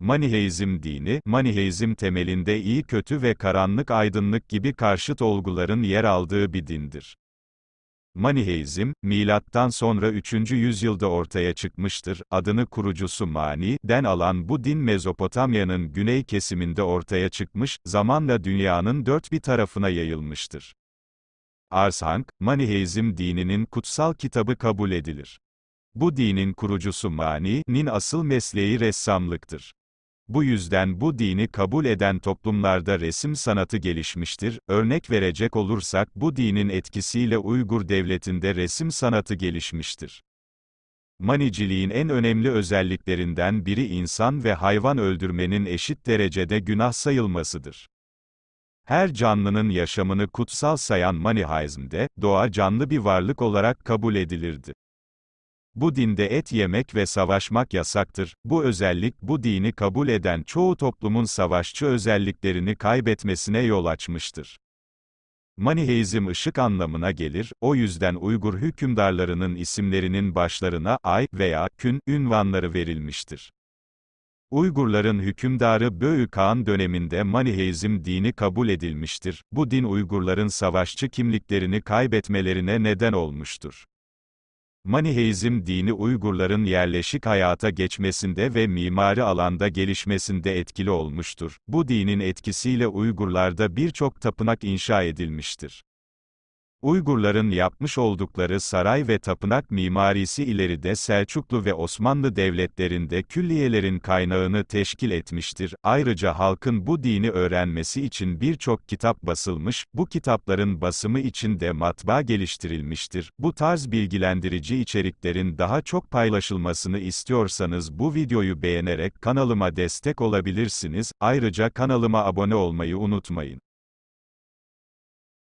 Maniheizm dini, Maniheizm temelinde iyi kötü ve karanlık aydınlık gibi karşıt olguların yer aldığı bir dindir. Maniheizm, milattan sonra 3. yüzyılda ortaya çıkmıştır. Adını kurucusu Mani den alan bu din Mezopotamya'nın güney kesiminde ortaya çıkmış, zamanla dünyanın dört bir tarafına yayılmıştır. Arshang, Maniheizm dininin kutsal kitabı kabul edilir. Bu dinin kurucusu Mani'nin asıl mesleği ressamlıktır. Bu yüzden bu dini kabul eden toplumlarda resim sanatı gelişmiştir. Örnek verecek olursak bu dinin etkisiyle Uygur devletinde resim sanatı gelişmiştir. Maniciliğin en önemli özelliklerinden biri insan ve hayvan öldürmenin eşit derecede günah sayılmasıdır. Her canlının yaşamını kutsal sayan manihaizmde, doğa canlı bir varlık olarak kabul edilirdi. Bu dinde et yemek ve savaşmak yasaktır. Bu özellik bu dini kabul eden çoğu toplumun savaşçı özelliklerini kaybetmesine yol açmıştır. Maniheizm ışık anlamına gelir, o yüzden Uygur hükümdarlarının isimlerinin başlarına ay veya kün ünvanları verilmiştir. Uygurların hükümdarı Böğü Kağan döneminde Maniheizm dini kabul edilmiştir. Bu din Uygurların savaşçı kimliklerini kaybetmelerine neden olmuştur. Maniheizm dini Uygurların yerleşik hayata geçmesinde ve mimari alanda gelişmesinde etkili olmuştur. Bu dinin etkisiyle Uygurlarda birçok tapınak inşa edilmiştir. Uygurların yapmış oldukları saray ve tapınak mimarisi ileride Selçuklu ve Osmanlı devletlerinde külliyelerin kaynağını teşkil etmiştir. Ayrıca halkın bu dini öğrenmesi için birçok kitap basılmış, bu kitapların basımı için de matbaa geliştirilmiştir. Bu tarz bilgilendirici içeriklerin daha çok paylaşılmasını istiyorsanız bu videoyu beğenerek kanalıma destek olabilirsiniz. Ayrıca kanalıma abone olmayı unutmayın.